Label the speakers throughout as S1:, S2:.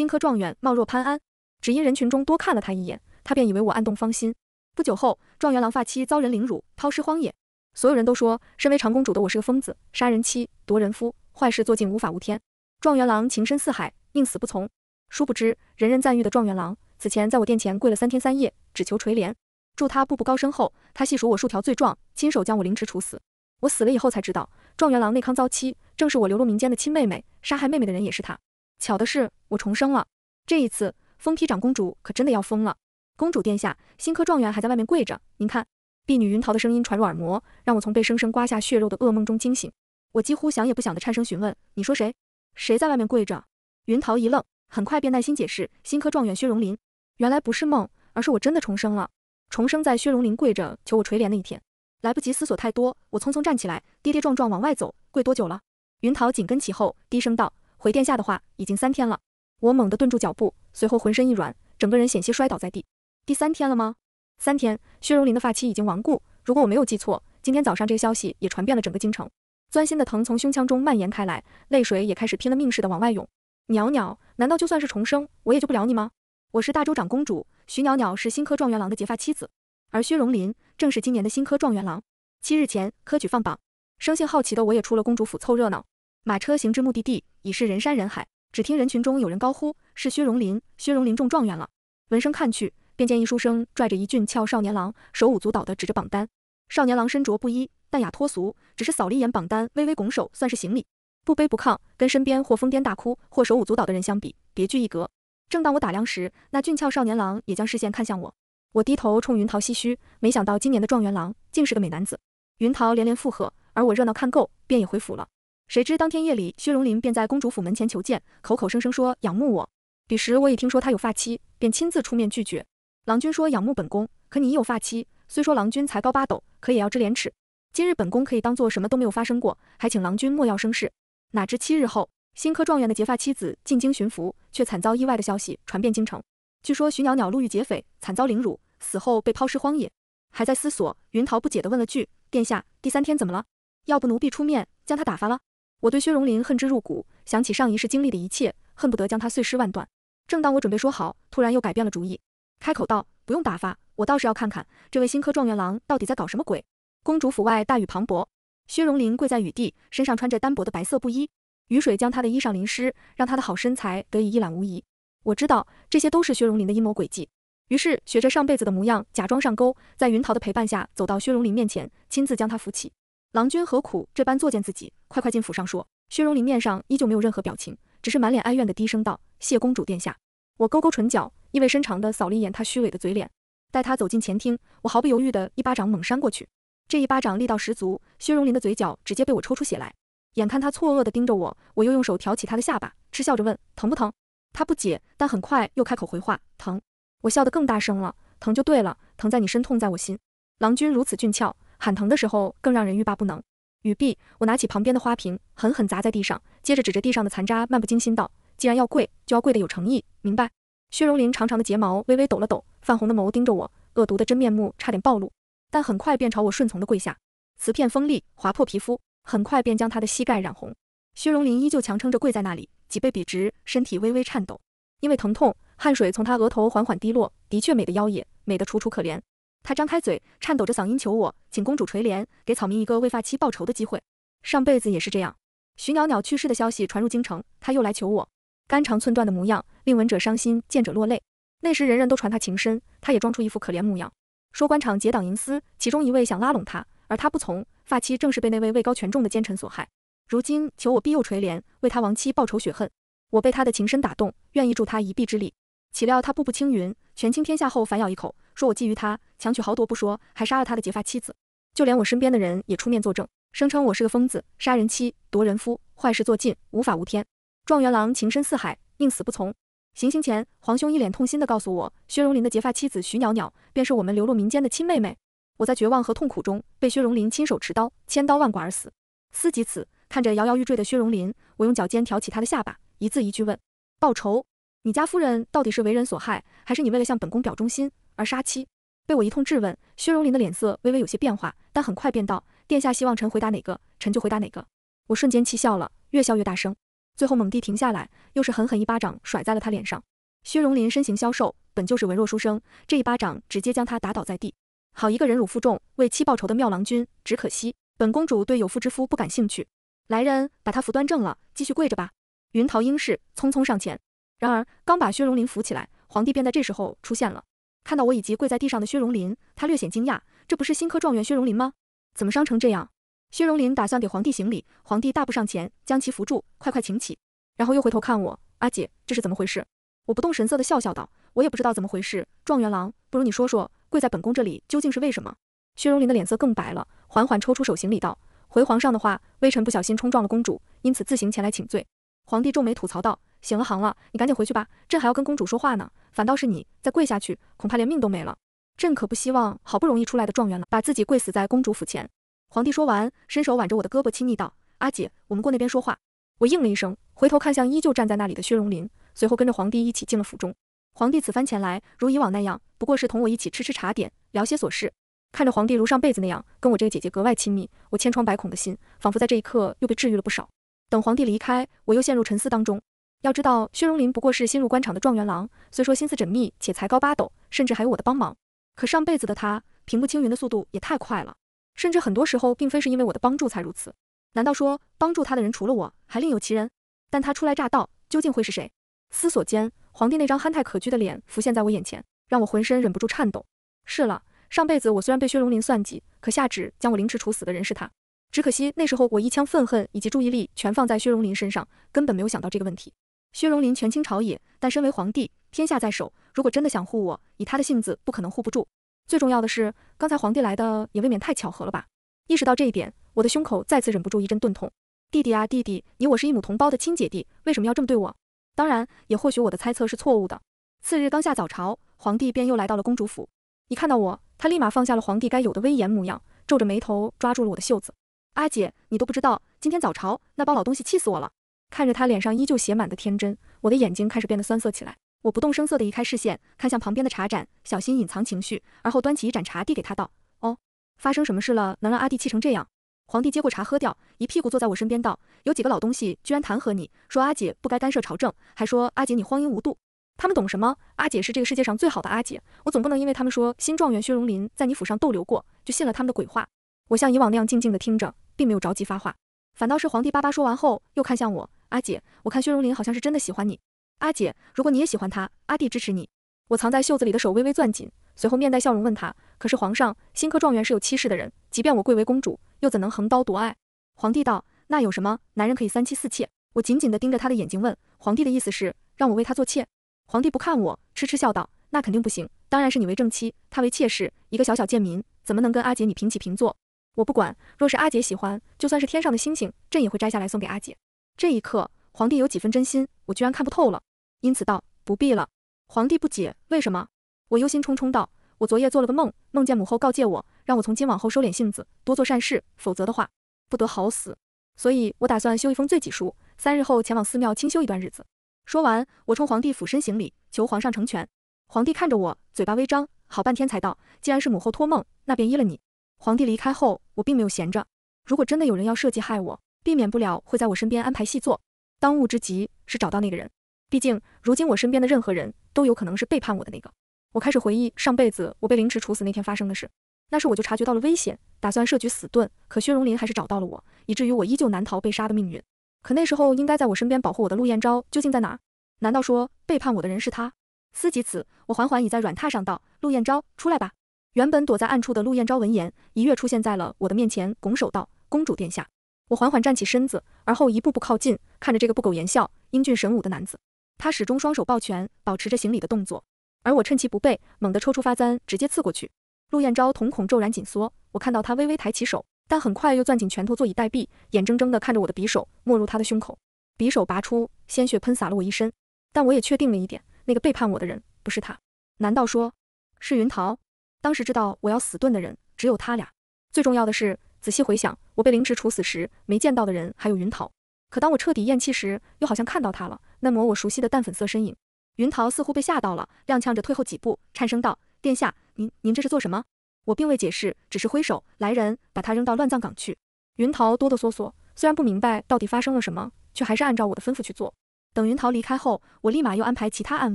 S1: 荆科状元貌若潘安，只因人群中多看了他一眼，他便以为我暗动芳心。不久后，状元郎发妻遭人凌辱，抛尸荒野。所有人都说，身为长公主的我是个疯子，杀人妻夺人夫，坏事做尽，无法无天。状元郎情深似海，宁死不从。殊不知，人人赞誉的状元郎，此前在我殿前跪了三天三夜，只求垂怜，助他步步高升。后他细数我数条罪状，亲手将我凌迟处死。我死了以后才知道，状元郎内康糟妻，正是我流落民间的亲妹妹，杀害妹妹的人也是他。巧的是，我重生了。这一次，封批长公主可真的要疯了。公主殿下，新科状元还在外面跪着，您看。婢女云桃的声音传入耳膜，让我从被生生刮下血肉的噩梦中惊醒。我几乎想也不想的颤声询问：“你说谁？谁在外面跪着？”云桃一愣，很快便耐心解释：“新科状元薛荣林。”原来不是梦，而是我真的重生了。重生在薛荣林跪着求我垂怜那一天。来不及思索太多，我匆匆站起来，跌跌撞撞往外走。跪多久了？云桃紧跟其后，低声道。回殿下的话，已经三天了。我猛地顿住脚步，随后浑身一软，整个人险些摔倒在地。第三天了吗？三天，薛荣林的发妻已经亡故。如果我没有记错，今天早上这个消息也传遍了整个京城。钻心的疼从胸腔中蔓延开来，泪水也开始拼了命似的往外涌。袅袅，难道就算是重生，我也救不了你吗？我是大周长公主，徐袅袅是新科状元郎的结发妻子，而薛荣林正是今年的新科状元郎。七日前，科举放榜，生性好奇的我也出了公主府凑热闹。马车行至目的地，已是人山人海。只听人群中有人高呼：“是薛荣林，薛荣林中状元了！”闻声看去，便见一书生拽着一俊俏少年郎，手舞足蹈地指着榜单。少年郎身着布衣，淡雅脱俗，只是扫了一眼榜单，微微拱手，算是行礼，不卑不亢。跟身边或疯癫大哭，或手舞足蹈的人相比，别具一格。正当我打量时，那俊俏少年郎也将视线看向我。我低头冲云桃唏嘘：“没想到今年的状元郎竟是个美男子。”云桃连连附和，而我热闹看够，便也回府了。谁知当天夜里，薛荣林便在公主府门前求见，口口声声说仰慕我。彼时我已听说他有发妻，便亲自出面拒绝。郎君说仰慕本宫，可你已有发妻。虽说郎君才高八斗，可也要知廉耻。今日本宫可以当做什么都没有发生过，还请郎君莫要生事。哪知七日后，新科状元的结发妻子进京寻福，却惨遭意外的消息传遍京城。据说徐袅袅路遇劫匪，惨遭凌辱，死后被抛尸荒野。还在思索，云桃不解的问了句：“殿下，第三天怎么了？要不奴婢出面将他打发了？”我对薛荣林恨之入骨，想起上一世经历的一切，恨不得将他碎尸万段。正当我准备说好，突然又改变了主意，开口道：“不用打发，我倒是要看看这位新科状元郎到底在搞什么鬼。”公主府外大雨磅礴，薛荣林跪在雨地，身上穿着单薄的白色布衣，雨水将他的衣裳淋湿，让他的好身材得以一览无遗。我知道这些都是薛荣林的阴谋诡计，于是学着上辈子的模样，假装上钩，在云桃的陪伴下走到薛荣林面前，亲自将他扶起。郎君何苦这般作践自己？快快进府上说。薛荣林面上依旧没有任何表情，只是满脸哀怨的低声道：“谢公主殿下。”我勾勾唇角，意味深长的扫了一眼他虚伪的嘴脸，待他走进前厅。我毫不犹豫的一巴掌猛扇过去，这一巴掌力道十足，薛荣林的嘴角直接被我抽出血来。眼看他错愕的盯着我，我又用手挑起他的下巴，嗤笑着问：“疼不疼？”他不解，但很快又开口回话：“疼。”我笑得更大声了：“疼就对了，疼在你身，痛在我心。郎君如此俊俏。”喊疼的时候更让人欲罢不能。语毕，我拿起旁边的花瓶，狠狠砸在地上，接着指着地上的残渣，漫不经心道：“既然要跪，就要跪得有诚意，明白？”薛荣林长长的睫毛微微抖了抖，泛红的眸盯着我，恶毒的真面目差点暴露，但很快便朝我顺从的跪下。瓷片锋利，划破皮肤，很快便将他的膝盖染红。薛荣林依旧强撑着跪在那里，脊背笔直，身体微微颤抖，因为疼痛，汗水从他额头缓缓滴落，的确美得妖冶，美得楚楚可怜。他张开嘴，颤抖着嗓音求我，请公主垂怜，给草民一个为发妻报仇的机会。上辈子也是这样，徐袅袅去世的消息传入京城，他又来求我，肝肠寸断的模样令闻者伤心，见者落泪。那时人人都传他情深，他也装出一副可怜模样，说官场结党营私，其中一位想拉拢他，而他不从。发妻正是被那位位高权重的奸臣所害。如今求我庇佑垂怜，为他亡妻报仇雪恨，我被他的情深打动，愿意助他一臂之力。岂料他步步青云，权倾天下后反咬一口。说我觊觎他，强取豪夺不说，还杀了他的结发妻子，就连我身边的人也出面作证，声称我是个疯子，杀人妻夺人夫，坏事做尽，无法无天。状元郎情深似海，宁死不从。行刑前，皇兄一脸痛心地告诉我，薛荣林的结发妻子徐袅袅便是我们流落民间的亲妹妹。我在绝望和痛苦中，被薛荣林亲手持刀千刀万剐而死。思及此，看着摇摇欲坠的薛荣林，我用脚尖挑起他的下巴，一字一句问：报仇！你家夫人到底是为人所害，还是你为了向本宫表忠心？而杀妻，被我一通质问，薛荣林的脸色微微有些变化，但很快便道，殿下希望臣回答哪个，臣就回答哪个。我瞬间气笑了，越笑越大声，最后猛地停下来，又是狠狠一巴掌甩在了他脸上。薛荣林身形消瘦，本就是文弱书生，这一巴掌直接将他打倒在地。好一个忍辱负重、为妻报仇的妙郎君，只可惜本公主对有妇之夫不感兴趣。来人，把他扶端正了，继续跪着吧。云桃英氏匆匆上前。然而刚把薛荣林扶起来，皇帝便在这时候出现了。看到我以及跪在地上的薛荣林，他略显惊讶，这不是新科状元薛荣林吗？怎么伤成这样？薛荣林打算给皇帝行礼，皇帝大步上前将其扶住，快快请起。然后又回头看我，阿姐，这是怎么回事？我不动神色的笑笑道，我也不知道怎么回事。状元郎，不如你说说，跪在本宫这里究竟是为什么？薛荣林的脸色更白了，缓缓抽出手行礼道，回皇上的话，微臣不小心冲撞了公主，因此自行前来请罪。皇帝皱眉吐槽道。行了，行了，你赶紧回去吧，朕还要跟公主说话呢。反倒是你，再跪下去，恐怕连命都没了。朕可不希望好不容易出来的状元了，把自己跪死在公主府前。皇帝说完，伸手挽着我的胳膊，亲昵道：“阿姐，我们过那边说话。”我应了一声，回头看向依旧站在那里的薛荣林，随后跟着皇帝一起进了府中。皇帝此番前来，如以往那样，不过是同我一起吃吃茶点，聊些琐事。看着皇帝如上辈子那样，跟我这个姐姐格外亲密，我千疮百孔的心，仿佛在这一刻又被治愈了不少。等皇帝离开，我又陷入沉思当中。要知道，薛荣林不过是新入官场的状元郎，虽说心思缜密且才高八斗，甚至还有我的帮忙，可上辈子的他平步青云的速度也太快了，甚至很多时候并非是因为我的帮助才如此。难道说帮助他的人除了我，还另有其人？但他初来乍到，究竟会是谁？思索间，皇帝那张憨态可掬的脸浮现在我眼前，让我浑身忍不住颤抖。是了，上辈子我虽然被薛荣林算计，可下旨将我凌迟处死的人是他。只可惜那时候我一腔愤恨以及注意力全放在薛荣林身上，根本没有想到这个问题。薛荣林权倾朝野，但身为皇帝，天下在手。如果真的想护我，以他的性子，不可能护不住。最重要的是，刚才皇帝来的也未免太巧合了吧？意识到这一点，我的胸口再次忍不住一阵钝痛。弟弟啊，弟弟，你我是一母同胞的亲姐弟，为什么要这么对我？当然，也或许我的猜测是错误的。次日刚下早朝，皇帝便又来到了公主府。一看到我，他立马放下了皇帝该有的威严模样，皱着眉头抓住了我的袖子。阿姐，你都不知道，今天早朝那帮老东西气死我了。看着他脸上依旧写满的天真，我的眼睛开始变得酸涩起来。我不动声色地移开视线，看向旁边的茶盏，小心隐藏情绪，而后端起一盏茶递给他道：“哦，发生什么事了，能让阿弟气成这样？”皇帝接过茶喝掉，一屁股坐在我身边道：“有几个老东西居然弹劾你，说阿姐不该干涉朝政，还说阿姐你荒淫无度。他们懂什么？阿姐是这个世界上最好的阿姐，我总不能因为他们说新状元薛荣林在你府上逗留过，就信了他们的鬼话。”我像以往那样静静地听着，并没有着急发话，反倒是皇帝巴巴说完后，又看向我。阿姐，我看薛荣林好像是真的喜欢你。阿姐，如果你也喜欢他，阿弟支持你。我藏在袖子里的手微微攥紧，随后面带笑容问他。可是皇上，新科状元是有妻室的人，即便我贵为公主，又怎能横刀夺爱？皇帝道，那有什么？男人可以三妻四妾。我紧紧地盯着他的眼睛问，皇帝的意思是让我为他做妾？皇帝不看我，痴痴笑道，那肯定不行，当然是你为正妻，他为妾室。一个小小贱民怎么能跟阿姐你平起平坐？我不管，若是阿姐喜欢，就算是天上的星星，朕也会摘下来送给阿姐。这一刻，皇帝有几分真心，我居然看不透了，因此道不必了。皇帝不解，为什么？我忧心忡忡道，我昨夜做了个梦，梦见母后告诫我，让我从今往后收敛性子，多做善事，否则的话，不得好死。所以，我打算修一封罪己书，三日后前往寺庙清修一段日子。说完，我冲皇帝俯身行礼，求皇上成全。皇帝看着我，嘴巴微张，好半天才道，既然是母后托梦，那便依了你。皇帝离开后，我并没有闲着。如果真的有人要设计害我。避免不了会在我身边安排细作，当务之急是找到那个人。毕竟如今我身边的任何人都有可能是背叛我的那个。我开始回忆上辈子我被凌迟处死那天发生的事，那时我就察觉到了危险，打算设局死遁，可薛荣林还是找到了我，以至于我依旧难逃被杀的命运。可那时候应该在我身边保护我的陆晏昭究竟在哪？难道说背叛我的人是他？思及此，我缓缓倚在软榻上道：“陆晏昭，出来吧。”原本躲在暗处的陆晏昭闻言，一跃出现在了我的面前，拱手道：“公主殿下。”我缓缓站起身子，而后一步步靠近，看着这个不苟言笑、英俊神武的男子。他始终双手抱拳，保持着行礼的动作。而我趁其不备，猛地抽出发簪，直接刺过去。陆晏昭瞳孔骤然紧缩，我看到他微微抬起手，但很快又攥紧拳头，坐以待毙，眼睁睁地看着我的匕首没入他的胸口。匕首拔出，鲜血喷洒了我一身。但我也确定了一点，那个背叛我的人不是他。难道说是云桃？当时知道我要死遁的人只有他俩。最重要的是。仔细回想，我被凌迟处死时没见到的人，还有云桃。可当我彻底咽气时，又好像看到他了，那抹我熟悉的淡粉色身影。云桃似乎被吓到了，踉跄着退后几步，颤声道：“殿下，您您这是做什么？”我并未解释，只是挥手：“来人，把他扔到乱葬岗去。”云桃哆哆嗦嗦，虽然不明白到底发生了什么，却还是按照我的吩咐去做。等云桃离开后，我立马又安排其他暗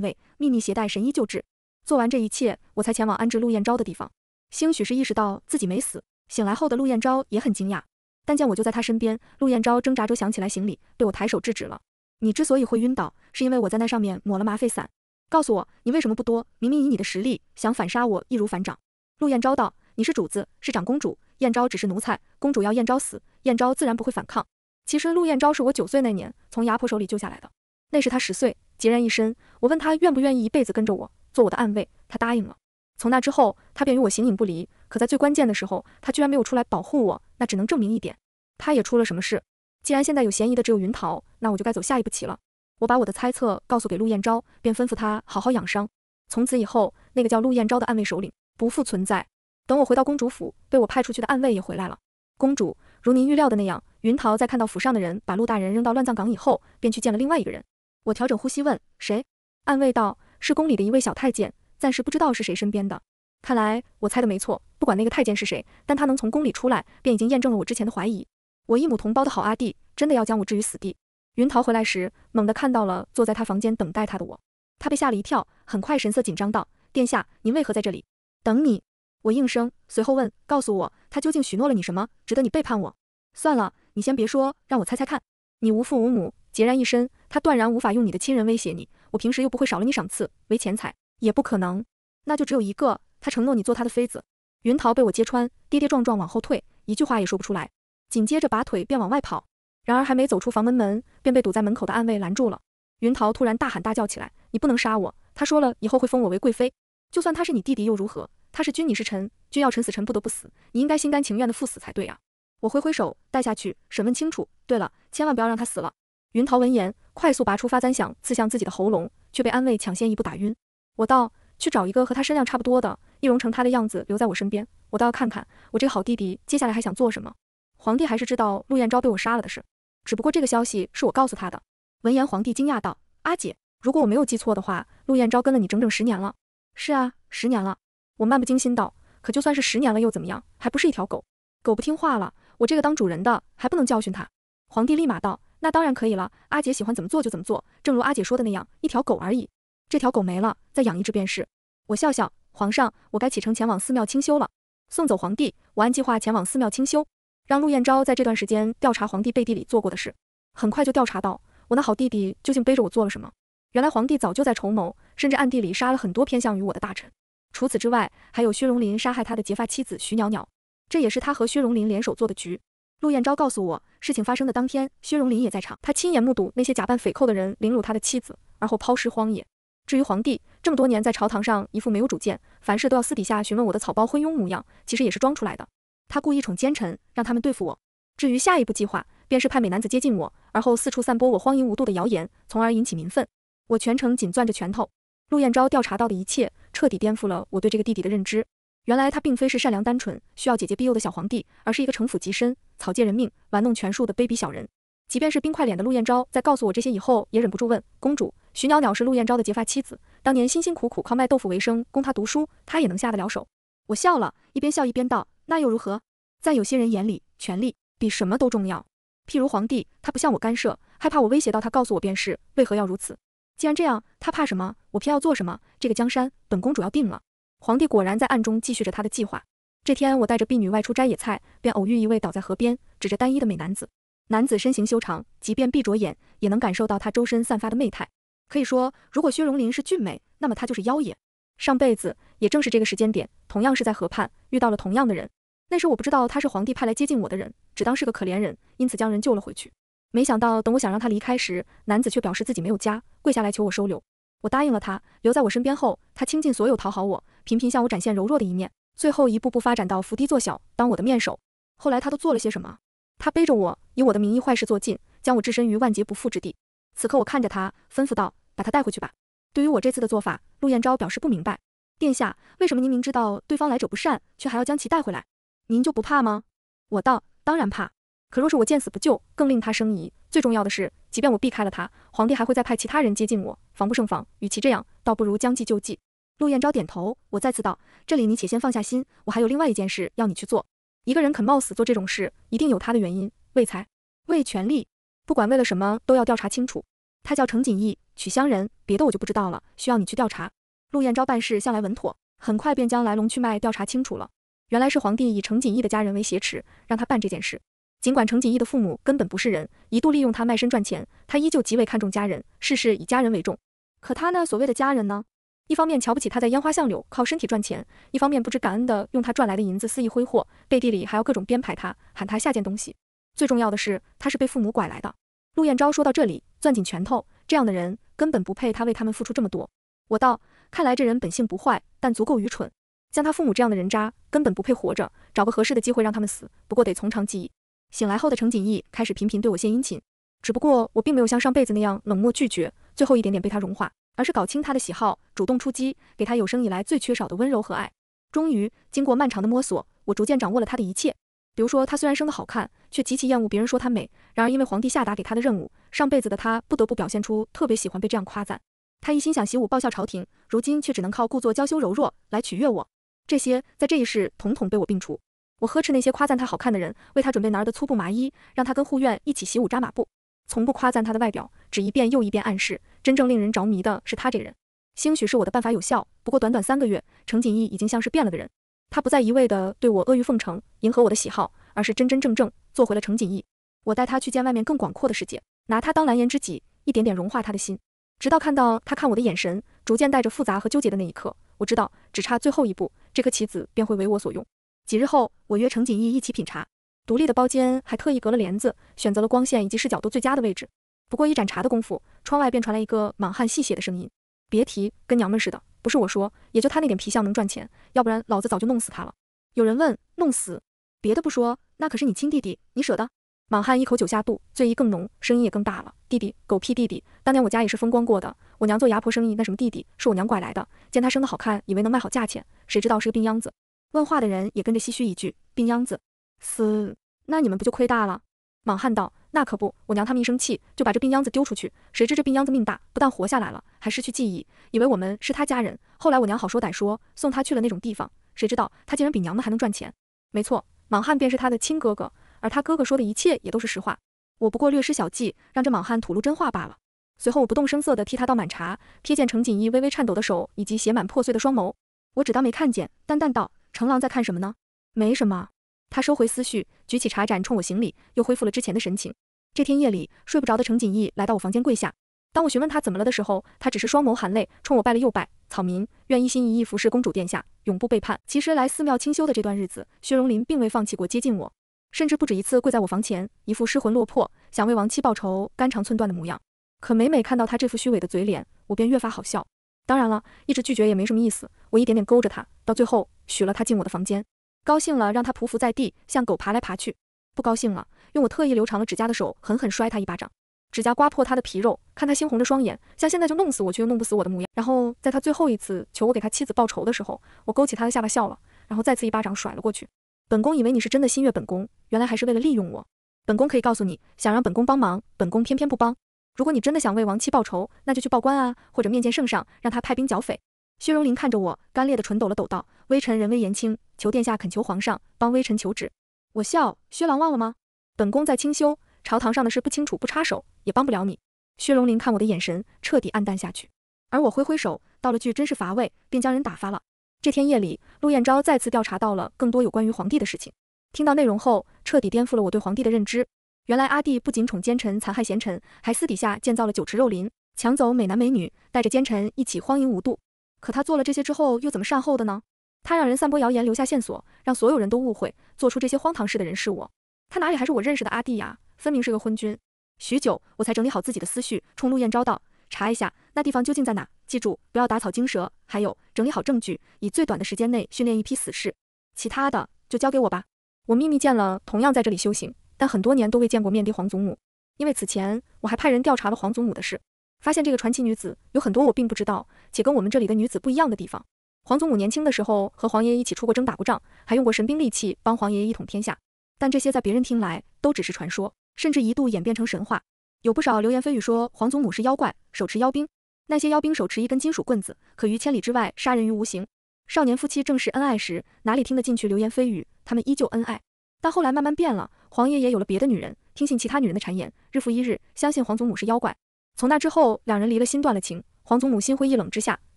S1: 卫秘密携带神医救治。做完这一切，我才前往安置陆晏昭的地方。兴许是意识到自己没死。醒来后的陆晏昭也很惊讶，但见我就在他身边，陆晏昭挣扎着想起来行礼，被我抬手制止了。你之所以会晕倒，是因为我在那上面抹了麻沸散。告诉我，你为什么不多？明明以你的实力，想反杀我易如反掌。陆晏昭道：“你是主子，是长公主，燕昭只是奴才。公主要燕昭死，燕昭自然不会反抗。”其实陆晏昭是我九岁那年从牙婆手里救下来的，那时他十岁，孑然一身。我问他愿不愿意一辈子跟着我，做我的暗卫，他答应了。从那之后，他便与我形影不离。可在最关键的时候，他居然没有出来保护我，那只能证明一点，他也出了什么事。既然现在有嫌疑的只有云桃，那我就该走下一步棋了。我把我的猜测告诉给陆晏昭，便吩咐他好好养伤。从此以后，那个叫陆晏昭的暗卫首领不复存在。等我回到公主府，被我派出去的暗卫也回来了。公主如您预料的那样，云桃在看到府上的人把陆大人扔到乱葬岗以后，便去见了另外一个人。我调整呼吸问谁，暗卫道是宫里的一位小太监，暂时不知道是谁身边的。看来我猜的没错，不管那个太监是谁，但他能从宫里出来，便已经验证了我之前的怀疑。我一母同胞的好阿弟，真的要将我置于死地？云桃回来时，猛地看到了坐在他房间等待他的我，他被吓了一跳，很快神色紧张道：“殿下，您为何在这里？”等你，我应声，随后问：“告诉我，他究竟许诺了你什么，值得你背叛我？”算了，你先别说，让我猜猜看。你无父无母，孑然一身，他断然无法用你的亲人威胁你。我平时又不会少了你赏赐为钱财，也不可能。那就只有一个。他承诺你做他的妃子，云桃被我揭穿，跌跌撞撞往后退，一句话也说不出来，紧接着拔腿便往外跑。然而还没走出房门，门便被堵在门口的暗卫拦住了。云桃突然大喊大叫起来：“你不能杀我！他说了以后会封我为贵妃，就算他是你弟弟又如何？他是君，你是臣，君要臣死，臣不得不死，你应该心甘情愿的赴死才对啊！”我挥挥手，带下去审问清楚。对了，千万不要让他死了。云桃闻言，快速拔出发簪，想刺向自己的喉咙，却被暗卫抢先一步打晕。我道：“去找一个和他身量差不多的。”易容成他的样子，留在我身边，我倒要看看我这个好弟弟接下来还想做什么。皇帝还是知道陆彦昭被我杀了的事，只不过这个消息是我告诉他的。闻言，皇帝惊讶道：“阿姐，如果我没有记错的话，陆彦昭跟了你整整十年了。”“是啊，十年了。”我漫不经心道，“可就算是十年了又怎么样？还不是一条狗狗不听话了，我这个当主人的还不能教训他？”皇帝立马道：“那当然可以了，阿姐喜欢怎么做就怎么做。正如阿姐说的那样，一条狗而已，这条狗没了，再养一只便是。”我笑笑。皇上，我该启程前往寺庙清修了。送走皇帝，我按计划前往寺庙清修，让陆晏昭在这段时间调查皇帝背地里做过的事。很快就调查到，我那好弟弟究竟背着我做了什么？原来皇帝早就在筹谋，甚至暗地里杀了很多偏向于我的大臣。除此之外，还有薛荣林杀害他的结发妻子徐袅袅，这也是他和薛荣林联手做的局。陆晏昭告诉我，事情发生的当天，薛荣林也在场，他亲眼目睹那些假扮匪寇的人凌辱他的妻子，而后抛尸荒野。至于皇帝，这么多年在朝堂上一副没有主见，凡事都要私底下询问我的草包昏庸模样，其实也是装出来的。他故意宠奸臣，让他们对付我。至于下一步计划，便是派美男子接近我，而后四处散播我荒淫无度的谣言，从而引起民愤。我全程紧攥着拳头。陆晏昭调查到的一切，彻底颠覆了我对这个弟弟的认知。原来他并非是善良单纯、需要姐姐庇佑的小皇帝，而是一个城府极深、草芥人命、玩弄权术的卑鄙小人。即便是冰块脸的陆晏昭，在告诉我这些以后，也忍不住问公主。徐袅袅是陆晏昭的结发妻子，当年辛辛苦苦靠卖豆腐为生，供他读书，他也能下得了手。我笑了，一边笑一边道：“那又如何？在有些人眼里，权力比什么都重要。譬如皇帝，他不向我干涉，害怕我威胁到他，告诉我便是。为何要如此？既然这样，他怕什么？我偏要做什么。这个江山，本公主要定了。”皇帝果然在暗中继续着他的计划。这天，我带着婢女外出摘野菜，便偶遇一位倒在河边、指着单衣的美男子。男子身形修长，即便闭着眼，也能感受到他周身散发的媚态。可以说，如果薛荣林是俊美，那么他就是妖也。上辈子也正是这个时间点，同样是在河畔遇到了同样的人。那时我不知道他是皇帝派来接近我的人，只当是个可怜人，因此将人救了回去。没想到等我想让他离开时，男子却表示自己没有家，跪下来求我收留。我答应了他，留在我身边后，他倾尽所有讨好我，频频向我展现柔弱的一面，最后一步步发展到伏低作小，当我的面首。后来他都做了些什么？他背着我，以我的名义坏事做尽，将我置身于万劫不复之地。此刻我看着他，吩咐道：“把他带回去吧。”对于我这次的做法，陆晏昭表示不明白。殿下，为什么您明知道对方来者不善，却还要将其带回来？您就不怕吗？我道：“当然怕，可若是我见死不救，更令他生疑。最重要的是，即便我避开了他，皇帝还会再派其他人接近我，防不胜防。与其这样，倒不如将计就计。”陆晏昭点头。我再次道：“这里你且先放下心，我还有另外一件事要你去做。一个人肯冒死做这种事，一定有他的原因，为财，为权力。”不管为了什么，都要调查清楚。他叫程锦义，曲乡人，别的我就不知道了，需要你去调查。陆晏昭办事向来稳妥，很快便将来龙去脉调查清楚了。原来是皇帝以程锦义的家人为挟持，让他办这件事。尽管程锦义的父母根本不是人，一度利用他卖身赚钱，他依旧极为看重家人，事事以家人为重。可他呢？所谓的家人呢？一方面瞧不起他在烟花巷柳靠身体赚钱，一方面不知感恩的用他赚来的银子肆意挥霍，背地里还要各种编排他，喊他下贱东西。最重要的是，他是被父母拐来的。陆晏昭说到这里，攥紧拳头。这样的人根本不配他为他们付出这么多。我道，看来这人本性不坏，但足够愚蠢。像他父母这样的人渣，根本不配活着。找个合适的机会让他们死。不过得从长计议。醒来后的程锦义开始频频对我献殷勤，只不过我并没有像上辈子那样冷漠拒绝，最后一点点被他融化，而是搞清他的喜好，主动出击，给他有生以来最缺少的温柔和爱。终于，经过漫长的摸索，我逐渐掌握了他的一切。比如说，他虽然生得好看。却极其厌恶别人说她美，然而因为皇帝下达给她的任务，上辈子的她不得不表现出特别喜欢被这样夸赞。她一心想习武报效朝廷，如今却只能靠故作娇羞柔弱来取悦我。这些在这一世统统被我摒除。我呵斥那些夸赞她好看的人，为她准备男儿的粗布麻衣，让她跟护院一起习武扎马步，从不夸赞她的外表，只一遍又一遍暗示，真正令人着迷的是她这人。兴许是我的办法有效，不过短短三个月，程锦逸已经像是变了个人。他不再一味的对我阿谀奉承，迎合我的喜好，而是真真正正。做回了程锦逸。我带他去见外面更广阔的世界，拿他当蓝颜知己，一点点融化他的心，直到看到他看我的眼神逐渐带着复杂和纠结的那一刻，我知道只差最后一步，这颗棋子便会为我所用。几日后，我约程锦逸一起品茶，独立的包间还特意隔了帘子，选择了光线以及视角都最佳的位置。不过一盏茶的功夫，窗外便传来一个满汉戏谑的声音：“别提跟娘们似的，不是我说，也就他那点皮相能赚钱，要不然老子早就弄死他了。”有人问：“弄死？”别的不说，那可是你亲弟弟，你舍得？莽汉一口酒下肚，醉意更浓，声音也更大了。弟弟，狗屁弟弟！当年我家也是风光过的，我娘做牙婆生意，那什么弟弟是我娘拐来的。见他生得好看，以为能卖好价钱，谁知道是个病秧子。问话的人也跟着唏嘘一句：“病秧子，死，那你们不就亏大了？”莽汉道：“那可不，我娘他们一生气，就把这病秧子丢出去。谁知这病秧子命大，不但活下来了，还失去记忆，以为我们是他家人。后来我娘好说歹说，送他去了那种地方。谁知道他竟然比娘们还能赚钱。没错。”莽汉便是他的亲哥哥，而他哥哥说的一切也都是实话。我不过略施小计，让这莽汉吐露真话罢了。随后我不动声色的替他倒满茶，瞥见程锦义微微颤抖的手以及写满破碎的双眸，我只当没看见，淡淡道：“程郎在看什么呢？”“没什么。”他收回思绪，举起茶盏冲我行礼，又恢复了之前的神情。这天夜里，睡不着的程锦义来到我房间跪下。当我询问他怎么了的时候，他只是双眸含泪，冲我拜了又拜。草民愿一心一意服侍公主殿下，永不背叛。其实来寺庙清修的这段日子，薛荣林并未放弃过接近我，甚至不止一次跪在我房前，一副失魂落魄、想为亡妻报仇、肝肠寸断的模样。可每每看到他这副虚伪的嘴脸，我便越发好笑。当然了，一直拒绝也没什么意思。我一点点勾着他，到最后许了他进我的房间。高兴了，让他匍匐在地，像狗爬来爬去；不高兴了，用我特意留长了指甲的手狠狠摔他一巴掌。指甲刮破他的皮肉，看他猩红的双眼，像现在就弄死我，却又弄不死我的模样。然后在他最后一次求我给他妻子报仇的时候，我勾起他的下巴笑了，然后再次一巴掌甩了过去。本宫以为你是真的心悦本宫，原来还是为了利用我。本宫可以告诉你，想让本宫帮忙，本宫偏偏不帮。如果你真的想为王妻报仇，那就去报官啊，或者面见圣上，让他派兵剿匪。薛荣林看着我，干裂的唇抖了抖道：“微臣人微言轻，求殿下恳求皇上帮微臣求旨。”我笑，薛郎忘了吗？本宫在清修，朝堂上的事不清楚不插手。也帮不了你。薛龙林看我的眼神彻底暗淡下去，而我挥挥手，道了句“真是乏味”，便将人打发了。这天夜里，陆晏昭再次调查到了更多有关于皇帝的事情。听到内容后，彻底颠覆了我对皇帝的认知。原来阿帝不仅宠奸臣残害贤臣，还私底下建造了酒池肉林，抢走美男美女，带着奸臣一起荒淫无度。可他做了这些之后，又怎么善后的呢？他让人散播谣言，留下线索，让所有人都误会，做出这些荒唐事的人是我。他哪里还是我认识的阿帝呀？分明是个昏君。许久，我才整理好自己的思绪，冲陆晏昭道：“查一下那地方究竟在哪？记住，不要打草惊蛇。还有，整理好证据，以最短的时间内训练一批死士。其他的就交给我吧。”我秘密见了同样在这里修行，但很多年都未见过面的皇祖母，因为此前我还派人调查了皇祖母的事，发现这个传奇女子有很多我并不知道，且跟我们这里的女子不一样的地方。皇祖母年轻的时候和皇爷爷一起出过征、打过仗，还用过神兵利器帮皇爷爷一统天下，但这些在别人听来都只是传说。甚至一度演变成神话，有不少流言蜚语说皇祖母是妖怪，手持妖兵。那些妖兵手持一根金属棍子，可于千里之外杀人于无形。少年夫妻正是恩爱时，哪里听得进去流言蜚语？他们依旧恩爱，但后来慢慢变了。黄爷爷有了别的女人，听信其他女人的谗言，日复一日，相信皇祖母是妖怪。从那之后，两人离了心，断了情。皇祖母心灰意冷之下，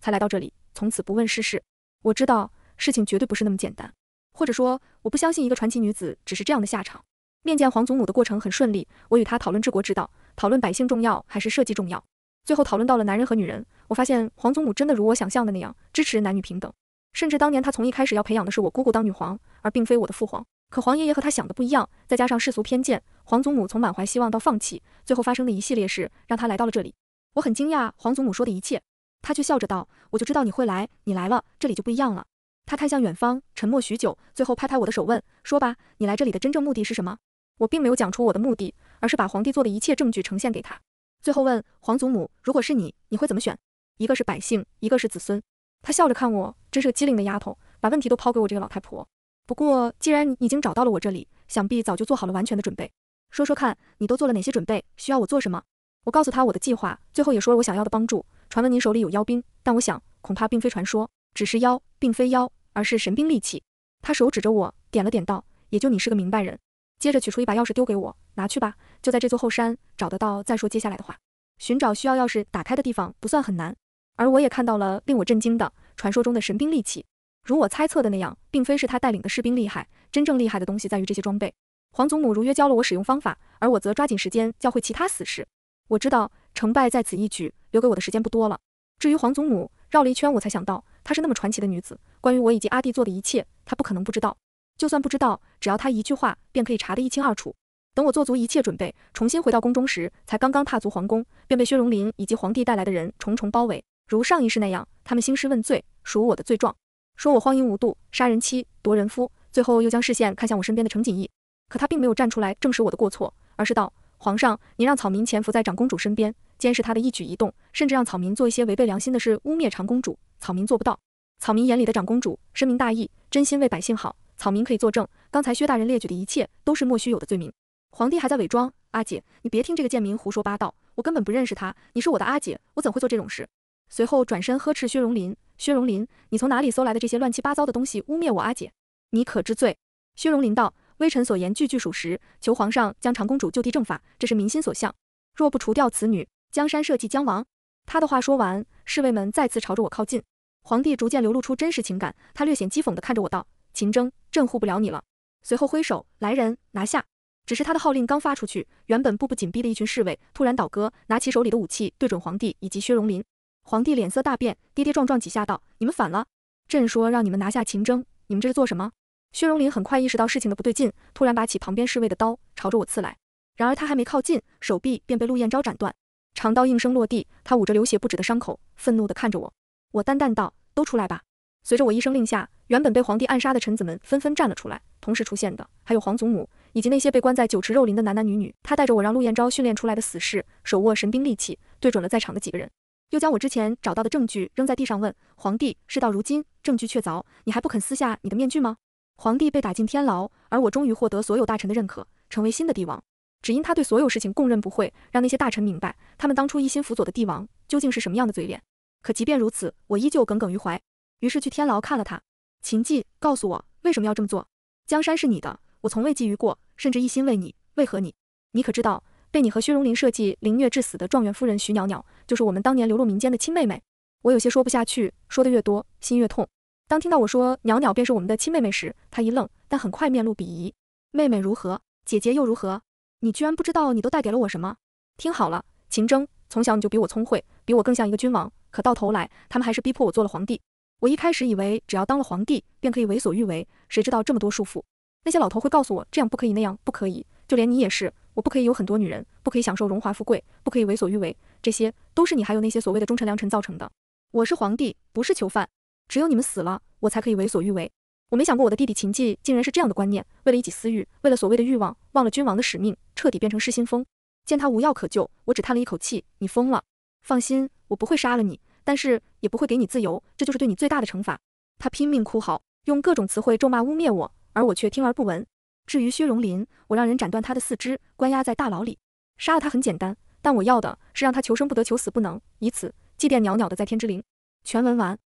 S1: 才来到这里，从此不问世事。我知道事情绝对不是那么简单，或者说，我不相信一个传奇女子只是这样的下场。面见皇祖母的过程很顺利，我与她讨论治国之道，讨论百姓重要还是社稷重要，最后讨论到了男人和女人。我发现皇祖母真的如我想象的那样，支持男女平等，甚至当年她从一开始要培养的是我姑姑当女皇，而并非我的父皇。可皇爷爷和他想的不一样，再加上世俗偏见，皇祖母从满怀希望到放弃，最后发生的一系列事，让她来到了这里。我很惊讶皇祖母说的一切，她却笑着道：“我就知道你会来，你来了，这里就不一样了。”她看向远方，沉默许久，最后拍拍我的手问：“说吧，你来这里的真正目的是什么？”我并没有讲出我的目的，而是把皇帝做的一切证据呈现给他，最后问皇祖母，如果是你，你会怎么选？一个是百姓，一个是子孙。他笑着看我，真是个机灵的丫头，把问题都抛给我这个老太婆。不过既然你已经找到了我这里，想必早就做好了完全的准备。说说看，你都做了哪些准备？需要我做什么？我告诉他我的计划，最后也说了我想要的帮助。传闻您手里有妖兵，但我想恐怕并非传说，只是妖，并非妖，而是神兵利器。他手指着我，点了点，道：也就你是个明白人。接着取出一把钥匙丢给我，拿去吧。就在这座后山找得到再说接下来的话。寻找需要钥匙打开的地方不算很难，而我也看到了令我震惊的传说中的神兵利器。如我猜测的那样，并非是他带领的士兵厉害，真正厉害的东西在于这些装备。皇祖母如约教了我使用方法，而我则抓紧时间教会其他死士。我知道成败在此一举，留给我的时间不多了。至于皇祖母，绕了一圈我才想到她是那么传奇的女子，关于我以及阿弟做的一切，她不可能不知道。就算不知道，只要他一句话，便可以查得一清二楚。等我做足一切准备，重新回到宫中时，才刚刚踏足皇宫，便被薛荣林以及皇帝带来的人重重包围。如上一世那样，他们兴师问罪，数我的罪状，说我荒淫无度，杀人妻夺人夫。最后又将视线看向我身边的程锦逸。可他并没有站出来证实我的过错，而是道：“皇上，您让草民潜伏在长公主身边，监视她的一举一动，甚至让草民做一些违背良心的事，污蔑长公主。草民做不到。草民眼里的长公主深明大义，真心为百姓好。”草民可以作证，刚才薛大人列举的一切都是莫须有的罪名。皇帝还在伪装，阿姐，你别听这个贱民胡说八道，我根本不认识他。你是我的阿姐，我怎会做这种事？随后转身呵斥薛荣林，薛荣林，你从哪里搜来的这些乱七八糟的东西，污蔑我阿姐？你可知罪？薛荣林道，微臣所言句句属实，求皇上将长公主就地正法，这是民心所向。若不除掉此女，江山社稷将亡。他的话说完，侍卫们再次朝着我靠近。皇帝逐渐流露出真实情感，他略显讥讽地看着我道。秦征，朕护不了你了。随后挥手，来人拿下。只是他的号令刚发出去，原本步步紧逼的一群侍卫突然倒戈，拿起手里的武器对准皇帝以及薛荣林。皇帝脸色大变，跌跌撞撞几下道：“你们反了！朕说让你们拿下秦征，你们这是做什么？”薛荣林很快意识到事情的不对劲，突然拔起旁边侍卫的刀，朝着我刺来。然而他还没靠近，手臂便被陆晏昭斩断，长刀应声落地。他捂着流血不止的伤口，愤怒地看着我。我淡淡道：“都出来吧。”随着我一声令下，原本被皇帝暗杀的臣子们纷纷站了出来。同时出现的还有皇祖母以及那些被关在酒池肉林的男男女女。他带着我让陆彦昭训练出来的死士，手握神兵利器，对准了在场的几个人，又将我之前找到的证据扔在地上，问皇帝：事到如今，证据确凿，你还不肯撕下你的面具吗？皇帝被打进天牢，而我终于获得所有大臣的认可，成为新的帝王。只因他对所有事情供认不讳，让那些大臣明白，他们当初一心辅佐的帝王究竟是什么样的嘴脸。可即便如此，我依旧耿耿于怀。于是去天牢看了他。秦记，告诉我为什么要这么做？江山是你的，我从未觊觎过，甚至一心为你。为何你？你可知道，被你和薛荣林设计凌虐致死的状元夫人徐袅袅，就是我们当年流落民间的亲妹妹？我有些说不下去，说的越多，心越痛。当听到我说袅袅便是我们的亲妹妹时，她一愣，但很快面露鄙夷。妹妹如何？姐姐又如何？你居然不知道你都带给了我什么？听好了，秦征，从小你就比我聪慧，比我更像一个君王，可到头来，他们还是逼迫我做了皇帝。我一开始以为只要当了皇帝便可以为所欲为，谁知道这么多束缚？那些老头会告诉我这样不可以，那样不可以。就连你也是，我不可以有很多女人，不可以享受荣华富贵，不可以为所欲为。这些都是你还有那些所谓的忠臣良臣造成的。我是皇帝，不是囚犯。只有你们死了，我才可以为所欲为。我没想过我的弟弟秦忌竟然是这样的观念，为了一己私欲，为了所谓的欲望，忘了君王的使命，彻底变成失心疯。见他无药可救，我只叹了一口气：“你疯了。”放心，我不会杀了你。但是也不会给你自由，这就是对你最大的惩罚。他拼命哭嚎，用各种词汇咒骂污蔑我，而我却听而不闻。至于薛荣林，我让人斩断他的四肢，关押在大牢里。杀了他很简单，但我要的是让他求生不得，求死不能，以此祭奠袅袅的在天之灵。全文完。